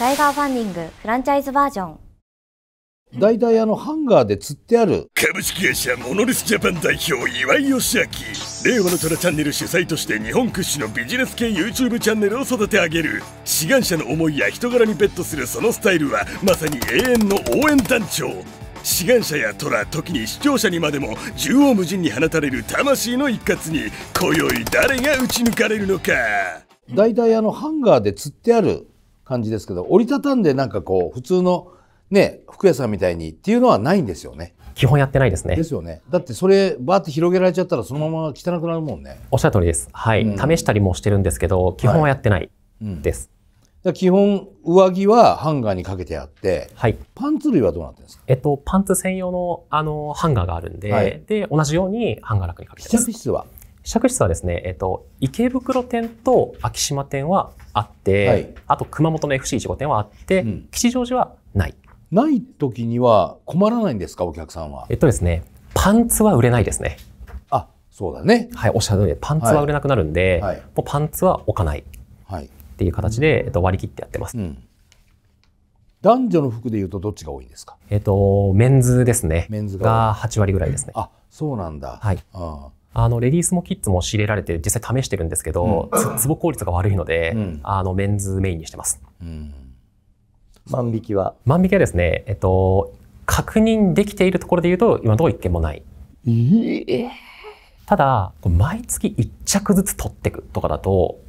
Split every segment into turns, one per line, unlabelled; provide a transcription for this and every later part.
タイガーファンディングフランチャイズバージョン
大い
あのハンガーで釣ってある株式会社モノリスジャパン代表岩井義明令和の虎チャンネル主催として日本屈指のビジネス系 YouTube チャンネルを育て上げる志願者の思いや人柄にベットするそのスタイルはまさに永遠の応援団長志願者や虎時に視聴者にまでも縦横無尽に放たれる魂の一括に今宵誰が打ち抜かれるのか大いあのハンガーで釣って
ある感じですけど、折りたたんでなんかこう、普通のね、服屋さんみたいにっていうのはないんですよね。基本やってないですね。ですよね。だってそれ、バーって広げられちゃったら、そのまま汚くなるもんね。
おっしゃる通りです。はい。うん、試したりもしてるんですけど、基本はやってないです。はいうん、基本、上着はハンガーにかけてあって、はい、パンツ類はどうなってるんですかえっと、パンツ専用の、あの、ハンガーがあるんで、はい、で、同じようにハンガーラックにかけてます。試着室は釈室はですね、えっと、池袋店と昭島店はあって、はい、あと熊本の FC15 店はあって、うん、吉祥寺はない。ない時には困らないんですか、お客さんは。えっとですね、パンツは売れないですね。あ、そうだね。はい、おっしゃる通りパンツは売れなくなるんで、はい、もうパンツは置かない。はい。っていう形で、えっと、割り切ってやってます。うん
男女の服でいうとどっちが多いんですか。
えっ、とメンズですね。メンズが八割ぐらいです
ね。あ、そうなんだ。
はい。うん。あの、レディースもキッズも仕入れられて、実際試してるんですけど、つぼ効率が悪いので、あの、メンズメインにしてます。万引きは万引きはですね、えっと、確認できているところで言うと、今のと一件もない。えー、ただ、毎月一着ずつ取っていくとかだと、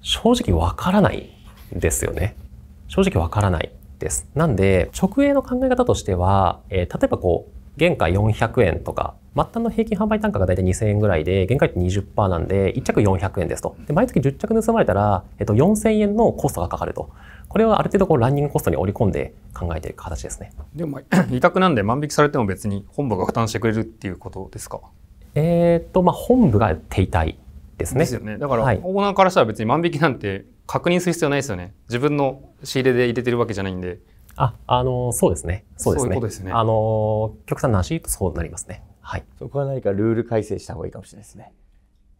正直わからないですよね。正直わからないです。なんで、直営の考え方としては、えー、例えばこう、原価400円とか末端の平均販売単価が大体2000円ぐらいで、限界って20%なんで、1着400円ですと。で、毎月10着盗まれたら、えっと、4000円のコストがかかると。これはある程度こうランニングコストに織り込んで考えている形ですね。でも、委託
なんで万引きされても別に本部が負担してくれるっていうことですか
えっと、まあ、本部が停滞ですね。ですよね。だから、はい、
オーナーからしたら別に万引きなんて確認する必要ないですよね。自分の仕入れで入れてるわけじゃないんで。
あ、あの、そうですね。そうですね。ううすねあの、極端な話、そうなりますね。はい、そこは何かルール改正した方がいいかもしれないですね。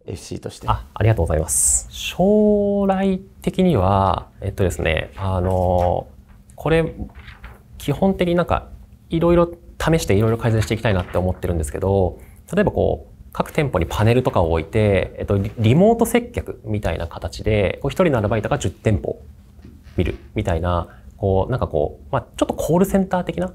FC としてあ。ありがとうございます。将来的には、えっとですね、あの、これ、基本的になんか、いろいろ試していろいろ改善していきたいなって思ってるんですけど、例えばこう、各店舗にパネルとかを置いて、えっと、リモート接客みたいな形で、こう、一人のアルバイトが10店舗見るみたいな、こう、なんかこう、まあ、ちょっとコールセンター的な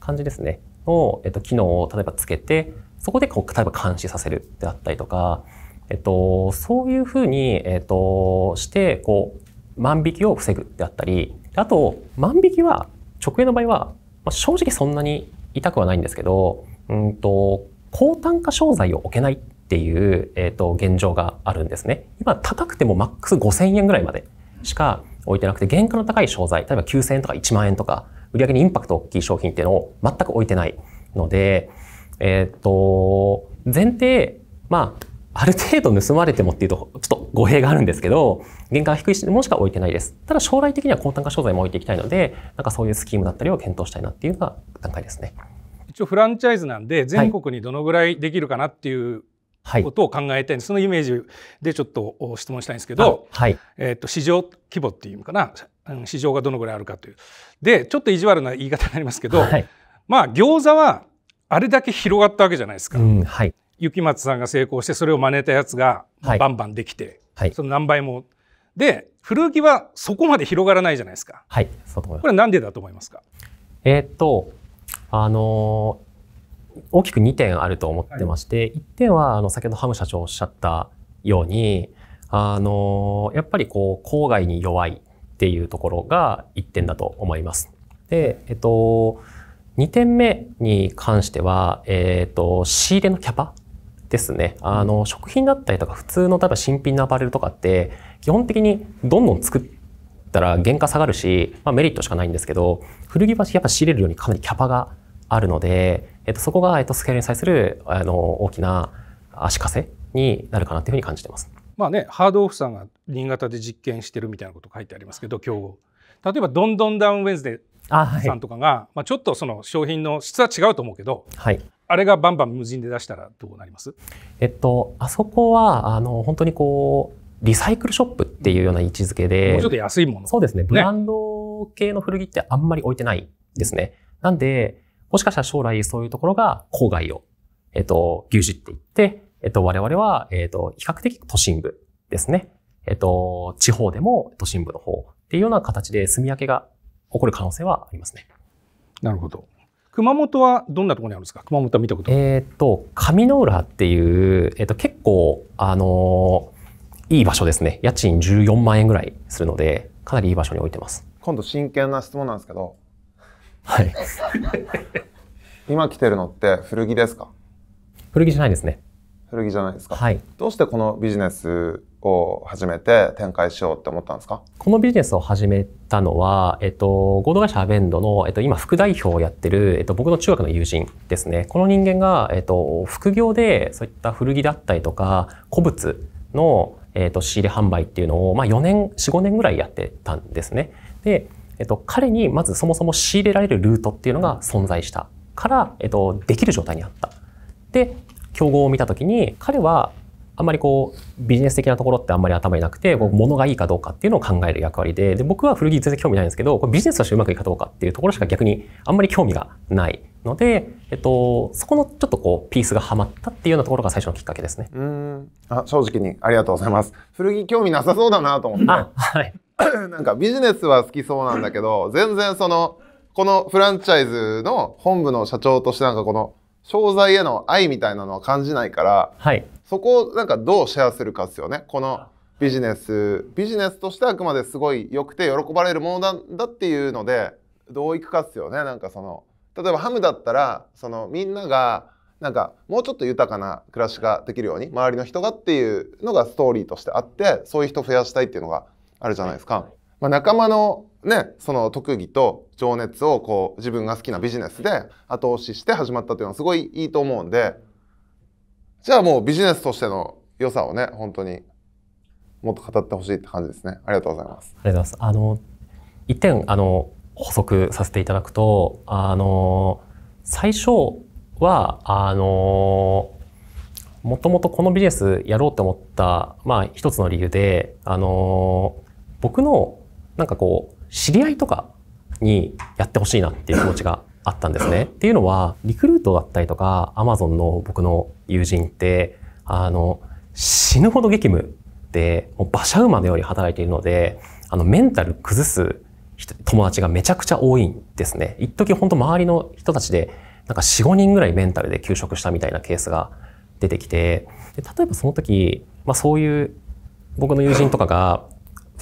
感じですね。の、えっと、機能を例えばつけて、そこでこう、例えば監視させるであったりとか、えっと、そういうふうに、えっと、して、こう、万引きを防ぐであったり、あと、万引きは、直営の場合は、まあ、正直そんなに痛くはないんですけど、うんと、高単価商材を置けないっていう、えっと、現状があるんですね。今、高くてもマックス5000円ぐらいまでしか置いてなくて、原価の高い商材、例えば9000円とか1万円とか、売上にインパクト大きい商品っていうのを全く置いてないので、えっ、ー、と、前提、まあ、ある程度盗まれてもっていうと、ちょっと語弊があるんですけど、原価は低いものしか置いてないです。ただ将来的には高単価商材も置いていきたいので、なんかそういうスキームだったりを検討したいなっていうのが段階ですね。
一応フランチャイズなんで、全国にどのぐらいできるかなっていう、はい、ことを考えて、そのイメージでちょっと質問したいんですけど、はい、えっ、と、市場規模っていうのかな、市場がどのぐらいあるかという。でちょっと意地悪な言い方になりますけど、はい、まあ餃子はあれだけ広がったわけじゃないですか。うんはい、雪松さんが成功してそれを真似たやつがバンバンできて、はい、その何倍も。で古着はそこまで広がらないじゃないですか。
はい、そうこれ
なんでだと思いますか
えー、っとあのー、大きく2点あると思ってまして、はい、1点はあの先ほどハム社長おっしゃったようにあのやっぱりこう郊外に弱い。っていうところが1点だと思います。で、えっと、2点目に関しては、えっと、仕入れのキャパですね。あの、食品だったりとか、普通の例えば新品のアパレルとかって、基本的にどんどん作ったら原価下がるし、まあ、メリットしかないんですけど、古着はやっぱ仕入れるようにかなりキャパがあるので、えっと、そこが、えっと、スケールに対する、あの、大きな足かせになるかなというふうに感じてます。
まあねハードオフさんが新潟で実験してるみたいなこと書いてありますけど競合例えばどんどんダウンウェンズデーさんとかが、はい、まあ、ちょっとその商品の質は違うと思うけど、はい、あれがバンバン無人で出したらどうなります
えっとあそこはあの本当にこうリサイクルショップっていうような位置づけで、もうちょっと安いものそうですねブランド系の古着ってあんまり置いてないですね、なんでもしかしたら将来そういうところが郊外を、えっと、牛耳っていってえっと、我々は、えっと、比較的都心部ですね。えっと、地方でも都心部の方っていうような形で住み分けが起こる可能性はありますね。なるほど。熊本はどんなところにあるんですか熊本は見たことえっと、上野浦っていう、えっと、結構、あのいい場所ですね。家賃14万円ぐらいするので、かなりいい場所に置いてます。
今度真剣な質問なんですけど。はい。今来てるのって古着ですか
古着じゃないですね。
古着じゃないですか、はい、どうしてこのビジネスを始めて展開しようって思ったんですか
このビジネスを始めたのは、えっと、合同会社アベンドの、えっと、今副代表をやってる、えっと、僕の中学の友人ですねこの人間が、えっと、副業でそういった古着だったりとか古物の、えっと、仕入れ販売っていうのを、まあ、4年45年ぐらいやってたんですね。でえっと、彼にまずそもそも仕入れられるルートっていうのが存在したから、えっと、できる状態にあった。で、競合を見た時に彼はあんまりこうビジネス的なところってあんまり頭になくてこう物がいいかどうかっていうのを考える役割でで僕は古着全然興味ないんですけどこれビジネスとしてうまくいくかどうかっていうところしか逆にあんまり興味がないので、えっと、そこのちょっとこうピースがはまったっていうようなところが最初のきっかけですね。
うん
あ正直にありがとうございます。古着興味なさそうだなと思って。はい、なんかビジネスは好きそうなんだけど全然そのこのフランチャイズの本部の社長としてなんかこの商材への愛みたいなのは感じないから、はい、そこをなんかどうシェアするかですよねこのビジネスビジネスとしてあくまですごい良くて喜ばれるものなんだっていうのでどういくかっすよねなんかその例えばハムだったらそのみんながなんかもうちょっと豊かな暮らしができるように周りの人がっていうのがストーリーとしてあってそういう人増やしたいっていうのがあるじゃないですか。まあ、仲間のね、その特技と情熱をこう自分が好きなビジネスで後押しして始まったというのはすごいいいと思うんで、じゃあもうビジネスとしての良さをね、本当にもっと語ってほしいって感じですね。ありがとうございます。ありがと
うございます。あの、一点、あの、補足させていただくと、あの、最初は、あの、もともとこのビジネスやろうと思った、まあ一つの理由で、あの、僕のなんかこう、知り合いとかにやってほしいなっていう気持ちがあったんですね。っていうのは、リクルートだったりとか、アマゾンの僕の友人って、あの、死ぬほど激務で、馬車馬のように働いているので、あの、メンタル崩す友達がめちゃくちゃ多いんですね。一時本当周りの人たちで、なんか4、5人ぐらいメンタルで休職したみたいなケースが出てきて、で例えばその時、まあそういう僕の友人とかが、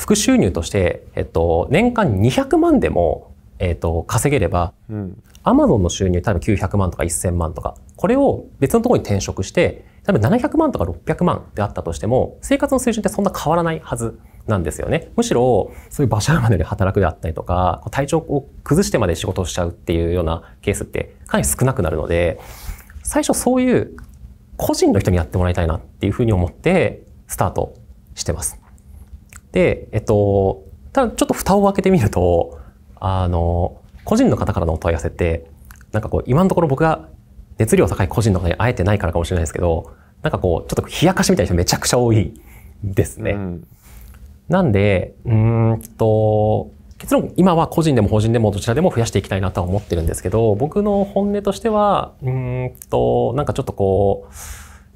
副収入として、えっと、年間200万でも、えっと、稼げれば、うん、ゾンの収入多分900万とか1000万とか、これを別のところに転職して、多分700万とか600万であったとしても、生活の水準ってそんな変わらないはずなんですよね。むしろ、そういう馬車馬のように働くであったりとか、体調を崩してまで仕事をしちゃうっていうようなケースってかなり少なくなるので、最初そういう個人の人にやってもらいたいなっていうふうに思って、スタートしてます。で、えっと、ただちょっと蓋を開けてみると、あの、個人の方からのお問い合わせって、なんかこう、今のところ僕が熱量高い個人の方に会えてないからかもしれないですけど、なんかこう、ちょっと冷やかしみたいな人めちゃくちゃ多いですね。うん、なんで、うんと、結論、今は個人でも法人でもどちらでも増やしていきたいなとは思ってるんですけど、僕の本音としては、うんと、なんかちょっとこう、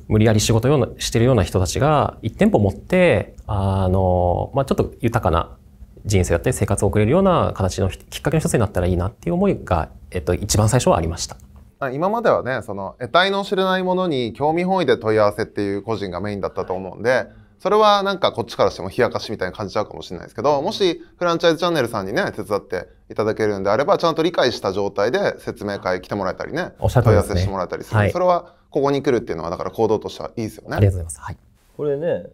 無理やり仕事ようしてるような人たちが1店舗持ってあの、まあ、ちょっと豊かな人生だったり生活を送れるような形のきっかけの一つになったらいいなっていう思いが、えっと、一番最初はありました。
今まではねその得体の知れないものに興味本位で問い合わせっていう個人がメインだったと思うんでそれはなんかこっちからしても冷やかしみたいに感じちゃうかもしれないですけどもしフランチャイズチャンネルさんにね手伝っていただけるんであればちゃんと理解した状態で説明会来てもらえたりね問い合わせしてもらえたりする、はい、それはここに来るっていうのはだから行動としてはいいですよね。ありがとうございます。はい、
これね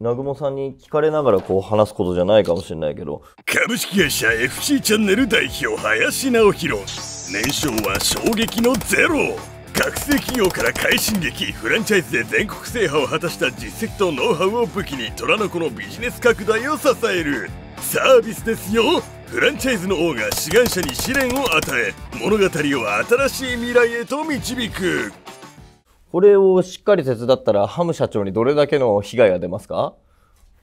南雲さんに聞かれながらこう話すことじゃないかもしれないけど
株式会社 FC チャンネル代表林直弘年商は衝撃のゼロ学生企業から快進撃フランチャイズで全国制覇を果たした実績とノウハウを武器に虎の子のビジネス拡大を支えるサービスですよフランチャイズの王が志願者に試練を与え物語を新しい未来へと導く
これをしっかり手伝ったらハム社長にどれだけの被害が出ますか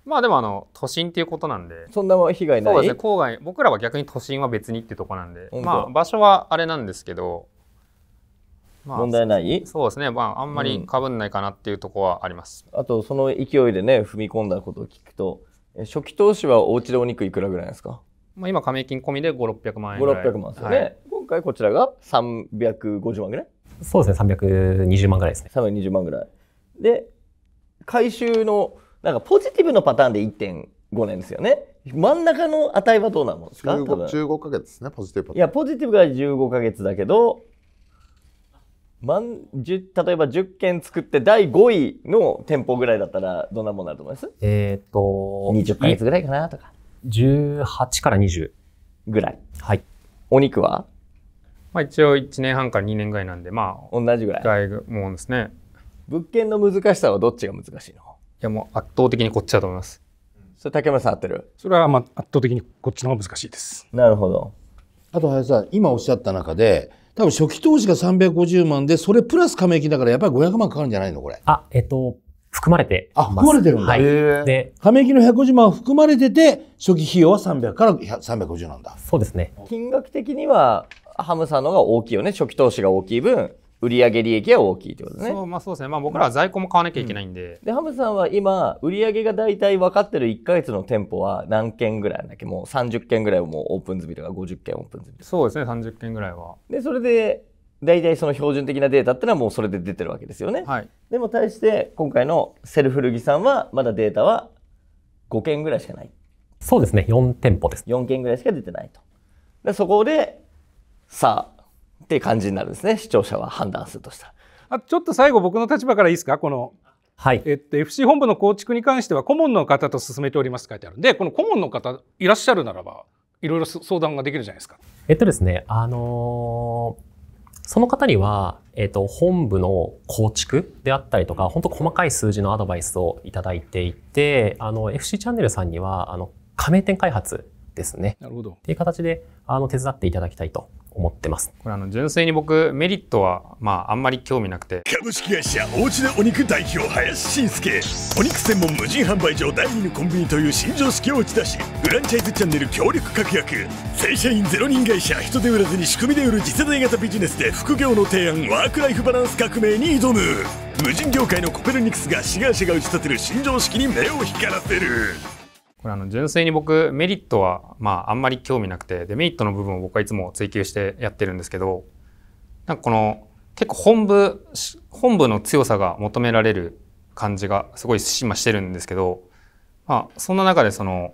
まあでもあの都心っていうことなんでそんな被害ないそうですね郊外僕らは逆に都心は別にってとこなんでまあ場所はあれなんですけど、まあ、問題ないそうですねまああんまりかぶんないかなっていうとこはあります、うん、あと
その勢いでね踏み込んだことを聞くと初期投資はお家でお肉いくらぐらいですか
まあ今加盟金込みで5600万円ぐらい5600万ですよね、はい、
今回こちらが350万ぐらい
そうですね、320万ぐらいですね。320万ぐらい。
で、回収の、なんかポジティブのパターンで1.5年ですよね。真ん中の値はどうなのですか 15,
15ヶ月ですね、ポジティブい
や、ポジティブが15か月だけど、例えば10件作って第5位の店舗ぐらいだっ
たらどんなものになると思います
えっ、と、
20ヶ月ぐ
らい
かなとか。18
から20。ぐらい。はい。お肉は
まあ、一応1年半から2年ぐらいなんでまあ同じぐらいぐらいもんですね物件の難しさはどっちが難しいのいやもう圧倒的
にこっちだと思いますそれ竹村さん合ってるそれはまあ圧倒的にこっちの方が難しいですなるほどあと林さん今おっしゃった中で多分初期投資が350万でそれプラス加盟金だからやっぱり500万かかるんじゃないのこれあえっと含まれてあ含まれてるんだ、はい、で加盟金の150万は含まれてて初期費用は300から350なんだそうですね
金額的にはハムさんのが大きいよね。初期投資が大きい分、売上利益は大きいってことね。そ
う、まあそうですね。まあ僕らは在庫も買わなきゃいけないんで。うん、で、ハムさ
んは今、売上が大体分かってる1か月の店舗は何件ぐらいだっけもう30件ぐらいもうオープン済みとか50件オープン済みそうですね、30件ぐらいは。で、それで、大体その標準的なデータってのはもうそれで出てるわけですよね。はい、でも
対して、今回
のセルフルギさんはまだデータは5件ぐらいしかない。
そうですね、4店舗です。4
件ぐらいしか出てないと。でそこでさあって感じになるんですね視聴者は判断するとしたら。
あちょっと最後僕の立場からいいですかこのはい、えっと、FC 本部の構築に関しては顧問の方と進めておりますと書いてあるんでこの顧問の方いらっしゃるならばいろいろ相談ができるじゃないですか。
えっとですね、あのー、その方には、えっと、本部の構築であったりとか、本当細かい数字のアドバイスをいただいていて、あの、FC チャンネルさんには、あの、加盟店開発ですね。なるほど。っていう形で、あの、手伝っていただきたいと思ってます。これあの純粋に僕メリッ
トはまああんまり興味なくて
株式会社おうちでお肉代表林信介お肉専門無人販売所第2のコンビニという新常識を打ち出しフランチャイズチャンネル協力確約正社員0人会社人手売らずに仕組みで売る次世代型ビジネスで副業の提案ワークライフバランス革命に挑む無人業界のコペルニクスが志願者が打ち立てる新常識に目を光らせる
これあの純粋に僕メリットはまああんまり興味なくてデメリットの部分を僕はいつも追求してやってるんですけどなんかこの結構本部本部の強さが求められる感じがすごい今してるんですけどまあそんな中でその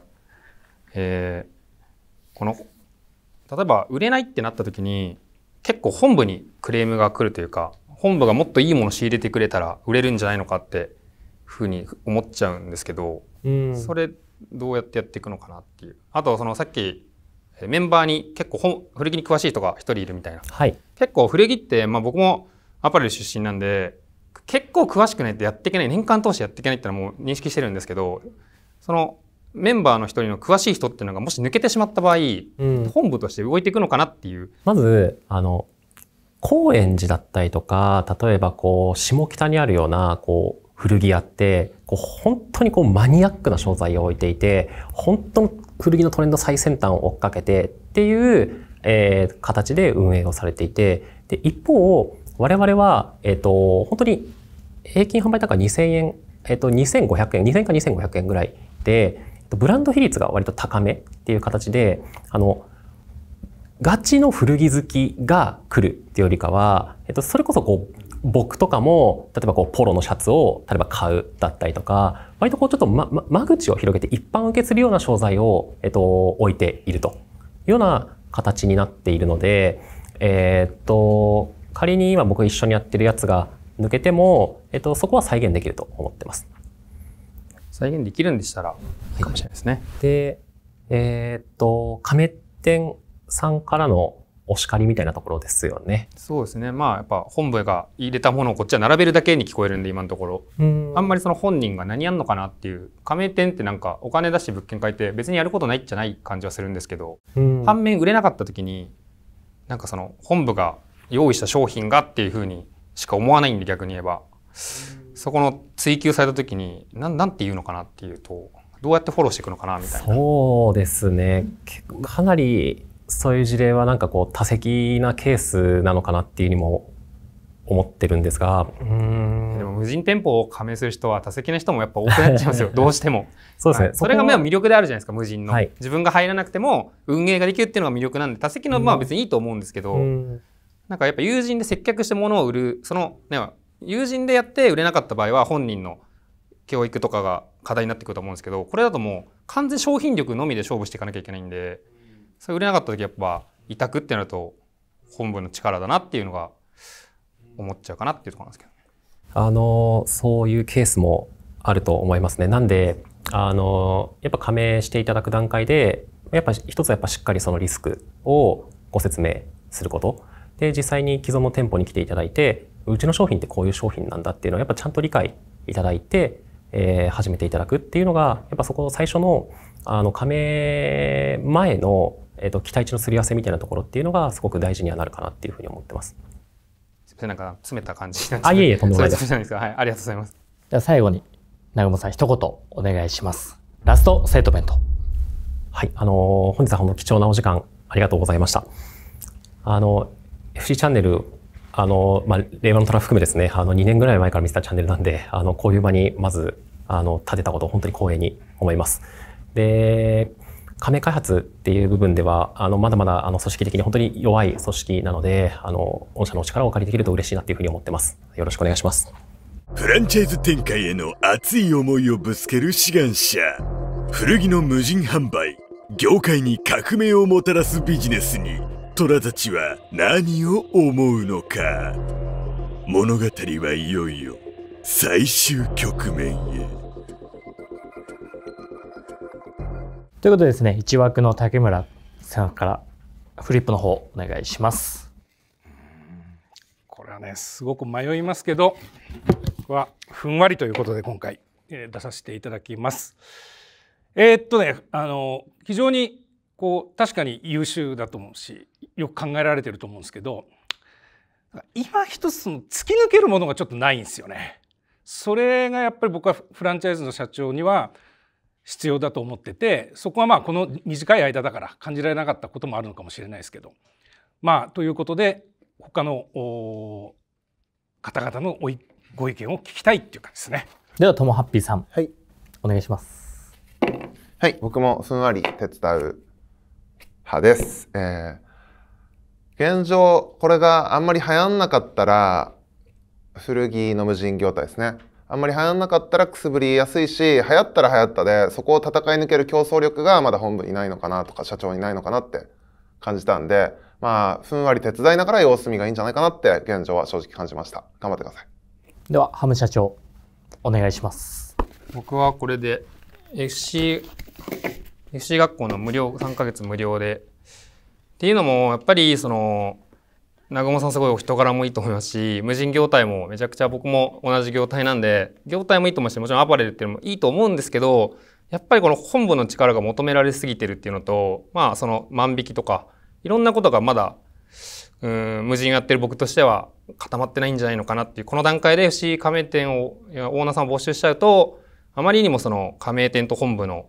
えー、この例えば売れないってなった時に結構本部にクレームが来るというか本部がもっといいもの仕入れてくれたら売れるんじゃないのかってふうに思っちゃうんですけど、うん、それどうやってやっていくのかなっていうあとそのさっきメンバーに結構古着に詳しい人が1人いるみたいな、はい、結構古着って、まあ、僕もアパレル出身なんで結構詳しくないとやっていけない年間通してやっていけないってのはもう認識してるんですけどそのメンバーの一人の詳しい人っていうのがもし抜けてしまった場合、うん、本部として動いていくのかなっていう。
まずあの高円寺だったりとか例えばこう下北にあるようなこう古着屋ってこう本当にこうマニアックな商材を置いていて本当の古着のトレンド最先端を追っかけてっていう、えー、形で運営をされていてで一方我々は、えーと、本当に平均販売単価2000円、えーと、2500円2000か2500円ぐらいでブランド比率が割と高めっていう形であのガチの古着好きが来るっていうよりかは、えと、それこそこう僕とかも、例えばこう、ポロのシャツを、例えば買うだったりとか、割とこう、ちょっとま、ま、間口を広げて一般受けするような商材を、えっと、置いているというような形になっているので、えー、っと、仮に今僕一緒にやってるやつが抜けても、えっと、そこは再現できると思ってます。再現できるんでしたら、いいかもしれないですね。はい、で、えー、っと、亀店さんからのお叱りみたいなところですよね。
そうですね。まあやっぱ本部が入れたものをこっちは並べるだけに聞こえるんで今のところ。あんまりその本人が何やんのかなっていう加盟店ってなんかお金出して物件買えて別にやることないじゃない感じはするんですけど、反面売れなかった時になんかその本部が用意した商品がっていうふうにしか思わないんで逆に言えば。そこの追求された時に何て言うのかなっていうとどうやってフォローしていくのかなみた
いな。そうですねかなりそういう事例はなんかこう多席なケースなのかなっていうにも思ってるんですが
うんでも無人店舗を加盟する人は多席な人もやっぱ多くなっちゃいますよどうしても
そうですね、それが
魅力であるじゃないですか無人の、はい、自分が入らなくても運営ができるっていうのが魅力なんで多席のまあ別にいいと思うんですけどなんかやっぱ友人で接客して物を売るそのね友人でやって売れなかった場合は本人の教育とかが課題になってくると思うんですけどこれだともう完全商品力のみで勝負していかなきゃいけないんで。それ売れなかった時やっぱ委託ってなると本部の力だなっていうのが
思っちゃうかなっていうところなんですけど、あのそういうケースもあると思いますね。なんであのやっぱ加盟していただく段階でやっぱ一つはやっぱしっかりそのリスクをご説明すること。で実際に既存の店舗に来ていただいてうちの商品ってこういう商品なんだっていうのをやっぱちゃんと理解いただいて、えー、始めていただくっていうのがやっぱそこ最初のあの加盟前のえっと、期待値のすり合わせみたいなところっていうのがすごく大事にはなるかなっていうふうに思ってます。
すみなんか詰めた感じなんです、ね、あ、いえいえ、とんでもないです。はい、ありがとうございます。
じゃあ最後に、長雲さん一言お願いします。ラストセートメント。はい、あのー、本日はほん
の貴重なお時間ありがとうございました。あの、FC チャンネル、あの、まあ、令和の虎含めですね、あの、2年ぐらい前から見せたチャンネルなんで、あの、こういう場にまず、あの、立てたことを本当に光栄に思います。で、加盟開発っていう部分では、あの、まだまだ、あの、組織的に本当に弱い組織なので、あの、御社のお力をお借りでき
ると嬉しいなっていうふうに思ってます。よろしくお願いします。フランチャイズ展開への熱い思いをぶつける志願者。古着の無人販売、業界に革命をもたらすビジネスに、虎たちは何を思うのか。物語はいよいよ最終局面へ。
ということでですね、1枠の竹村さんからフリップの方お願いします。
これはね、すごく迷いますけど、はふんわりということで今回、え出させていただきます。えー、っとね、あの、非常にこう確かに優秀だと思うしよく考えられてると思うんですけど今一つの突き抜けるものがちょっとないんですよね。それがやっぱり僕はフランチャイズの社長には必要だと思っててそこはまあこの短い間だから感じられなかったこともあるのかもしれないですけどまあということで他の方々のご意見を聞きたいっていうかですね
ではともハッピーさん、はい、お願いします
はい僕もふんわり手伝う派です、えー、現状これがあんまり流行んなかったら古着の無人業態ですねあんまり流行んなかったらくすぶりやすいし流行ったら流行ったでそこを戦い抜ける競争力がまだ本部にないのかなとか社長にないのかなって感じたんでまあふんわり手伝いながら様子見がいいんじゃないかなって現状は正直感じました頑張ってください
ではハム社長お願いします
僕はこれで FC FC 学校の無料3ヶ月無料でっていうのもやっぱりその南雲さんすごいお人柄もいいと思いますし無人業態もめちゃくちゃ僕も同じ業態なんで業態もいいと思うしもちろんアパレルっていうのもいいと思うんですけどやっぱりこの本部の力が求められすぎてるっていうのとまあその万引きとかいろんなことがまだうん無人やってる僕としては固まってないんじゃないのかなっていうこの段階で FC 加盟店をオーナーさんを募集しちゃうとあまりにもその加盟店と本部の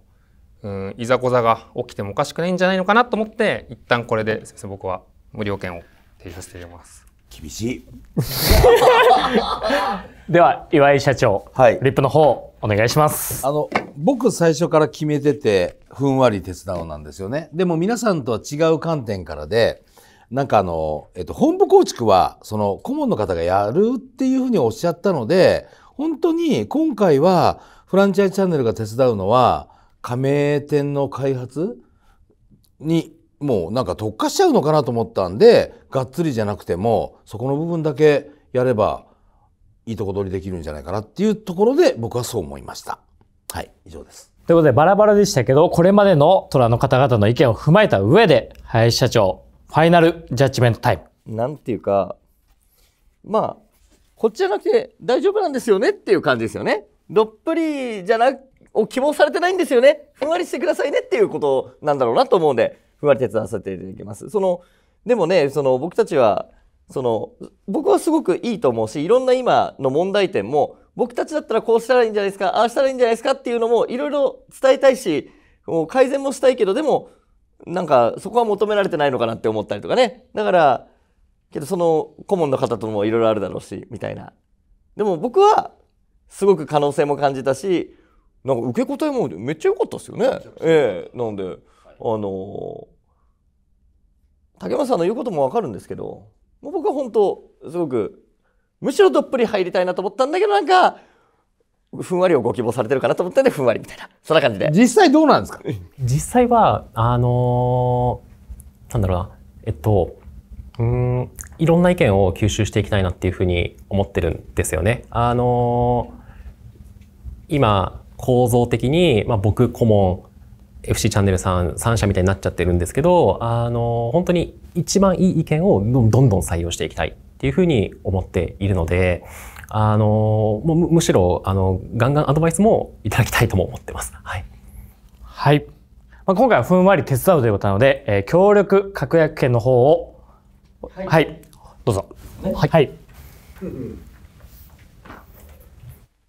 うんいざこざが起きてもおかしくないんじゃないのかなと思って一旦これですません僕は無料券を。提供しておます。厳しい。
では、岩井社長、はい、リップの方、お願いします。あの、僕最初から決めてて、ふんわり手伝うなんですよね。でも皆さんとは違う観点からで、なんかあの、えっと、本部構築は、その、顧問の方がやるっていうふうにおっしゃったので、本当に今回は、フランチャイズチャンネルが手伝うのは、加盟店の開発にもうなんか特化しちゃうのかなと思ったんでがっつりじゃなくてもそこの部分だけやればいいとこ取りできるんじゃないかなっていうところで僕はそう思いました。はい
以上です。ということでバラバラでしたけどこれまでの虎の方々の意見を踏まえた上で林社長ファイナルジャッジメントタイム。なんていうか
まあこっちじゃなくて大丈夫なんですよねっていう感じですよね。どっぷりじゃなを希望されてないんですよね。ふんわりしてくださいねっていうことなんだろうなと思うんで、ふわり手伝わせていただきます。そのでもねその僕たちはその僕はすごくいいと思うしいろんな今の問題点も僕たちだったらこうしたらいいんじゃないですかああしたらいいんじゃないですかっていうのもいろいろ伝えたいし改善もしたいけどでもなんかそこは求められてないのかなって思ったりとかねだからけどその顧問の方ともいろいろあるだろうしみたいなでも僕はすごく可能性も感じたしなんか受け答えもめっちゃ良かったですよねええなんで、あの竹本さんの言うこともわかるんですけど、もう僕は本当、すごく、むしろどっぷり入りたいなと思ったんだけど、なんか、ふんわりをご希望されてるかなと思ったんで、ふんわりみたいな。そんな感じで。
実際どうなんですか 実際は、あのー、なんだろうな、えっと、うん、いろんな意見を吸収していきたいなっていうふうに思ってるんですよね。あのー、今、構造的に、まあ、僕、顧問、FC チャンネルさん3社みたいになっちゃってるんですけど、あの、本当に一番いい意見をどんどん採用していきたいっていうふうに思っているので、あの、もうむしろ、あの、ガンガンアドバイスもい
ただきたいとも思ってます。はい。はい。まあ、今回はふんわり手伝うということなので、えー、協力確約権の方を、はい、はい、どうぞ。はい。はい、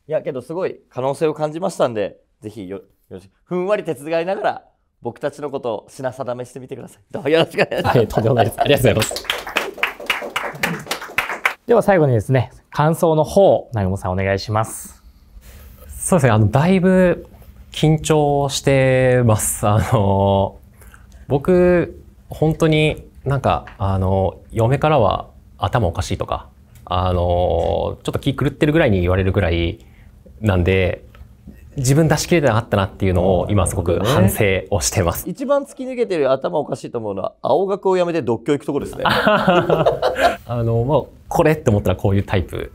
いやけどすごい可能性を感じましたんで、ぜひよよしふんわり手伝いながら僕たちのことを品定めしてみてく
ださい。どうよろしくお願いします。はい、とんでもないです。ありがとうございます。では最後にですね、感想の方、な南もさんお願いします。そうですね、あの、だいぶ緊張してます。あの、僕、
本当になんか、あの、嫁からは頭おかしいとか、あの、ちょっと気狂ってるぐらいに言われるぐらいなんで、自分出し切れてなかったなっていうのを今すごく反省をしてます。
一番突き抜けてる頭おかしいと思うのは青学をやめて独協行くところですね。あ
の、もうこれって思ったらこういうタイプ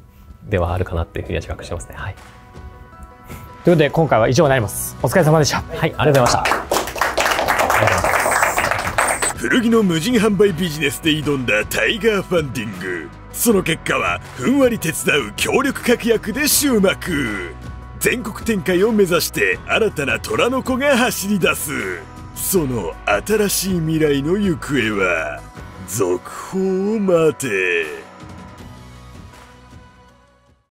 ではあるかなっていうふうに自覚してますね。はい。と
いうことで今回は以上になります。お疲れ様でした。はい、はい、ありがとうございまし
た。古着の無人販売ビジネスで挑んだタイガーファンディングその結果はふんわり手伝う協力確約で終幕全国展開を目指して新たな虎の子が走り出すその新しい未来の行方は続報を待て